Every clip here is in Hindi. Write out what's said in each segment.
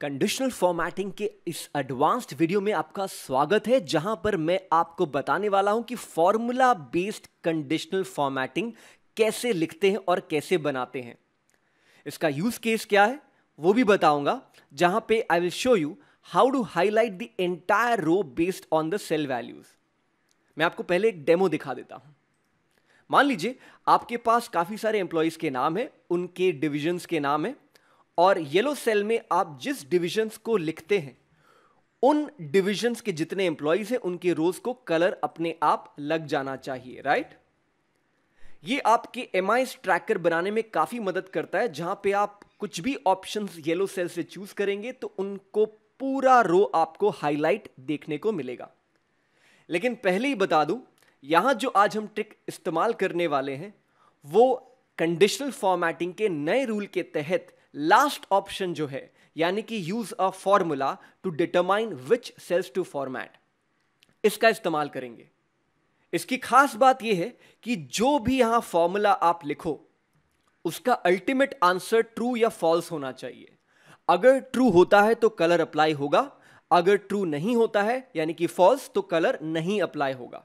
कंडीशनल फॉर्मेटिंग के इस एडवांस्ड वीडियो में आपका स्वागत है जहां पर मैं आपको बताने वाला हूं कि फॉर्मूला बेस्ड कंडीशनल फॉर्मेटिंग कैसे लिखते हैं और कैसे बनाते हैं इसका यूज केस क्या है वो भी बताऊंगा जहां पे I will show you how to highlight the entire row based on the cell values मैं आपको पहले एक डेमो दिखा देता हूं मान लीजिए आपके पास काफ़ी सारे एम्प्लॉयज़ के नाम है उनके डिविजन्स के नाम है और येलो सेल में आप जिस डिविजन्स को लिखते हैं उन डिविजन्स के जितने एम्प्लॉयज हैं उनके रोज को कलर अपने आप लग जाना चाहिए राइट ये आपके एम ट्रैकर बनाने में काफ़ी मदद करता है जहां पे आप कुछ भी ऑप्शंस येलो सेल से चूज करेंगे तो उनको पूरा रो आपको हाईलाइट देखने को मिलेगा लेकिन पहले ही बता दूं यहां जो आज हम ट्रिक इस्तेमाल करने वाले हैं वो कंडीशनल फॉर्मेटिंग के नए रूल के तहत लास्ट ऑप्शन जो है यानी कि use a formula to determine which cells to format इसका इस्तेमाल करेंगे इसकी खास बात यह है कि जो भी यहां फॉर्मूला आप लिखो उसका अल्टीमेट आंसर ट्रू या फॉल्स होना चाहिए अगर ट्रू होता है तो कलर अप्लाई होगा अगर ट्रू नहीं होता है यानी कि फॉल्स तो कलर नहीं अप्लाई होगा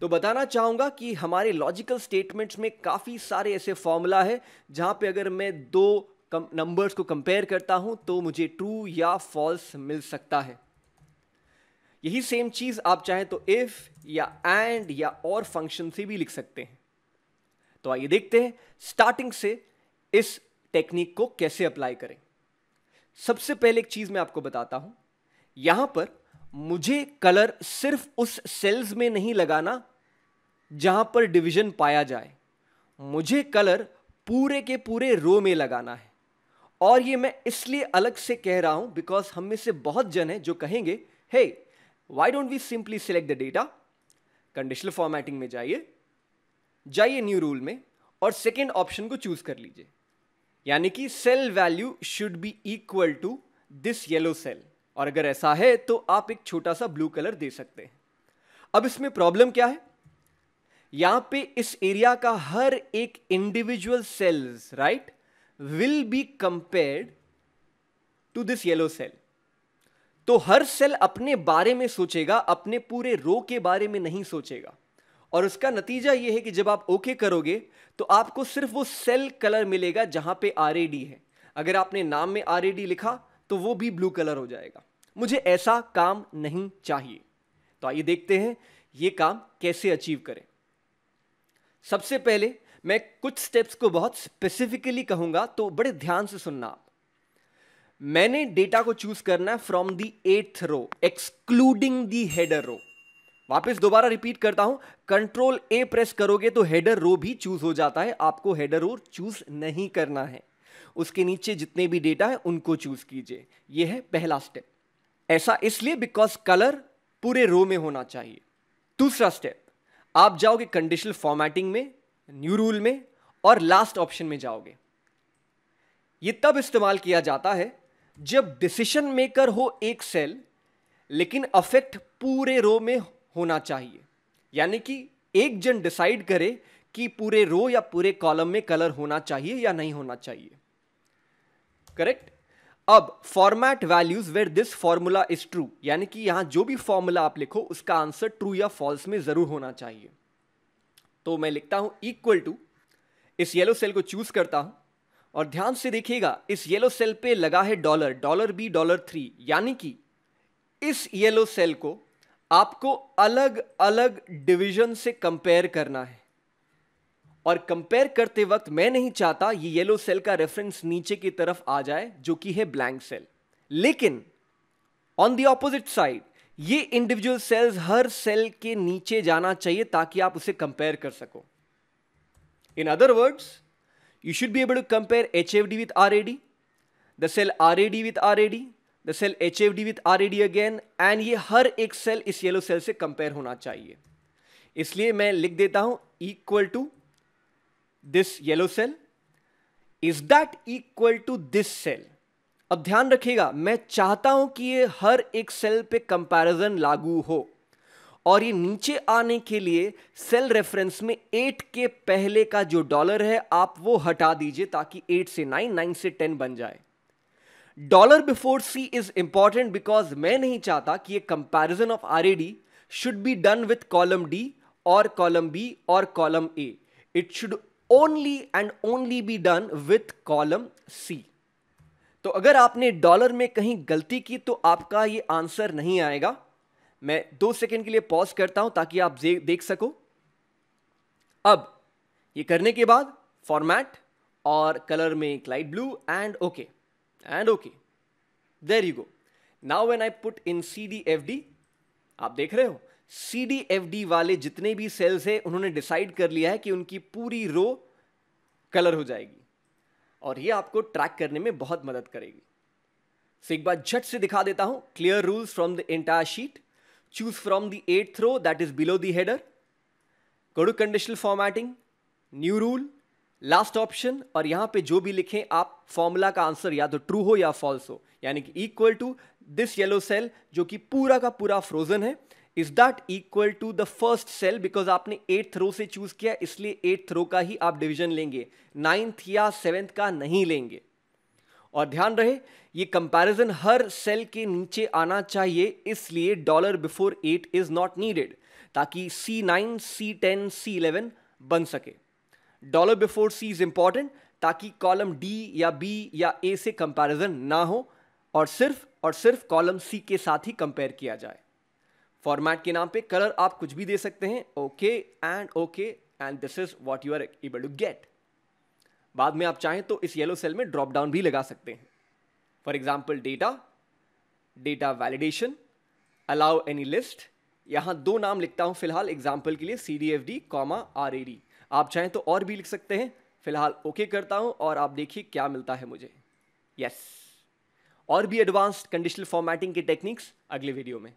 तो बताना चाहूंगा कि हमारे लॉजिकल स्टेटमेंट्स में काफ़ी सारे ऐसे फॉर्मूला है जहां पे अगर मैं दो नंबर्स को कंपेयर करता हूं तो मुझे ट्रू या फॉल्स मिल सकता है यही सेम चीज़ आप चाहें तो इफ़ या एंड या और फंक्शन से भी लिख सकते हैं तो आइए देखते हैं स्टार्टिंग से इस टेक्निक को कैसे अप्लाई करें सबसे पहले एक चीज़ मैं आपको बताता हूं यहां पर मुझे कलर सिर्फ उस सेल्स में नहीं लगाना जहां पर डिवीजन पाया जाए मुझे कलर पूरे के पूरे रो में लगाना है और ये मैं इसलिए अलग से कह रहा हूं बिकॉज हम में से बहुत जन हैं जो कहेंगे hey why don't we simply select the data conditional formatting में जाइए जाइए न्यू रूल में और सेकेंड ऑप्शन को चूज कर लीजिए यानी कि cell value should be equal to this yellow cell और अगर ऐसा है तो आप एक छोटा सा ब्लू कलर दे सकते हैं अब इसमें प्रॉब्लम क्या है यहां पे इस एरिया का हर एक individual cells right will be compared to this yellow cell तो हर सेल अपने बारे में सोचेगा अपने पूरे रो के बारे में नहीं सोचेगा और उसका नतीजा यह है कि जब आप ओके okay करोगे तो आपको सिर्फ वो सेल कलर मिलेगा जहां पे आर है अगर आपने नाम में आर लिखा तो वो भी ब्लू कलर हो जाएगा मुझे ऐसा काम नहीं चाहिए तो आइए देखते हैं ये काम कैसे अचीव करें सबसे पहले मैं कुछ स्टेप्स को बहुत स्पेसिफिकली कहूंगा तो बड़े ध्यान से सुनना आप मैंने डेटा को चूज करना है फ्रॉम दी एथ रो एक्सक्लूडिंग दी हेडर रो वापस दोबारा रिपीट करता हूं कंट्रोल ए प्रेस करोगे तो हेडर रो भी चूज हो जाता है आपको हेडर रो चूज नहीं करना है उसके नीचे जितने भी डेटा है उनको चूज़ कीजिए ये है पहला स्टेप ऐसा इसलिए बिकॉज कलर पूरे रो में होना चाहिए दूसरा स्टेप आप जाओगे कंडीशनल फॉर्मेटिंग में न्यू रूल में और लास्ट ऑप्शन में जाओगे ये तब इस्तेमाल किया जाता है जब डिसीशन मेकर हो एक सेल लेकिन अफेक्ट पूरे रो में होना चाहिए यानी कि एक जन डिसाइड करे कि पूरे रो या पूरे कॉलम में कलर होना चाहिए या नहीं होना चाहिए करेक्ट अब format values where this formula is true यानी कि यहां जो भी फॉर्मूला आप लिखो उसका आंसर ट्रू या फॉल्स में जरूर होना चाहिए तो मैं लिखता हूं इक्वल टू इस येलो सेल को चूज करता हूं और ध्यान से देखिएगा इस येलो सेल पे लगा है dollar dollar B dollar three यानी कि इस येलो सेल को आपको अलग अलग डिवीजन से कंपेयर करना है और कंपेयर करते वक्त मैं नहीं चाहता ये येलो सेल का रेफरेंस नीचे की तरफ आ जाए जो कि है ब्लैंक सेल लेकिन ऑन द ऑपोजिट साइड ये इंडिविजुअल सेल्स हर सेल के नीचे जाना चाहिए ताकि आप उसे कंपेयर कर सको in other words you should be able to compare H F D the cell R A D with R A D the cell H F D with R A D again and ये हर एक सेल इस येलो सेल से कंपेयर होना चाहिए इसलिए मैं लिख देता हूं equal to this yellow cell is that equal to this cell अब ध्यान रखिएगा मैं चाहता हूं कि ये हर एक सेल पे कंपैरिजन लागू हो और ये नीचे आने के लिए सेल रेफरेंस में एट के पहले का जो डॉलर है आप वो हटा दीजिए ताकि एट से नाइन नाइन से टेन बन जाए dollar before C is important because मैं नहीं चाहता कि ये comparison of R should be done with column D और कॉलम बी और column A it should only and only be done with column C तो अगर आपने डॉलर में कहीं गलती की तो आपका ये आंसर नहीं आएगा मैं दो सेकेंड के लिए पॉज करता हूं ताकि आप देख सको अब ये करने के बाद फॉर्मैट और कलर में एक light blue and okay and okay there you go now when I put in C D F D आप देख रहे हो सी वाले जितने भी सेल्स हैं उन्होंने डिसाइड कर लिया है कि उनकी पूरी रो कलर हो जाएगी और ये आपको ट्रैक करने में बहुत मदद करेगी सो एक बार झट से दिखा देता हूं clear rules from the entire sheet choose from the eighth row that is below the header conditional formatting new rule last option और यहां पे जो भी लिखें आप फॉर्मूला का आंसर या तो ट्रू हो या फॉल्स हो यानी कि equal to this yellow cell जो कि पूरा का पूरा फ्रोजन है is that equal to the first cell because आपने एट थ्रो से चूज किया इसलिए एट थ्रो का ही आप डिविजन लेंगे नाइन्थ या सेवेंथ का नहीं लेंगे और ध्यान रहे ये कंपैरिजन हर सेल के नीचे आना चाहिए इसलिए dollar before eight is not needed ताकि C nine C ten C eleven बन सके dollar before C is important ताकि कॉलम डी या बी या ए से कंपैरिजन ना हो और सिर्फ और सिर्फ कॉलम सी के साथ ही कंपेयर किया जाए फॉर्मेट के नाम पे कलर आप कुछ भी दे सकते हैं okay and okay and this is what you are able to get बाद में आप चाहें तो इस येलो सेल में ड्रॉप डाउन भी लगा सकते हैं for example data data validation allow any list यहाँ दो नाम लिखता हूँ फिलहाल एग्जाम्पल के लिए C D F D comma R A D आप चाहें तो और भी लिख सकते हैं फिलहाल ओके okay करता हूँ और आप देखिए क्या मिलता है मुझे यस yes. और भी एडवांस्ड कंडीशनल फॉर्मेटिंग की टेक्निक्स अगले वीडियो में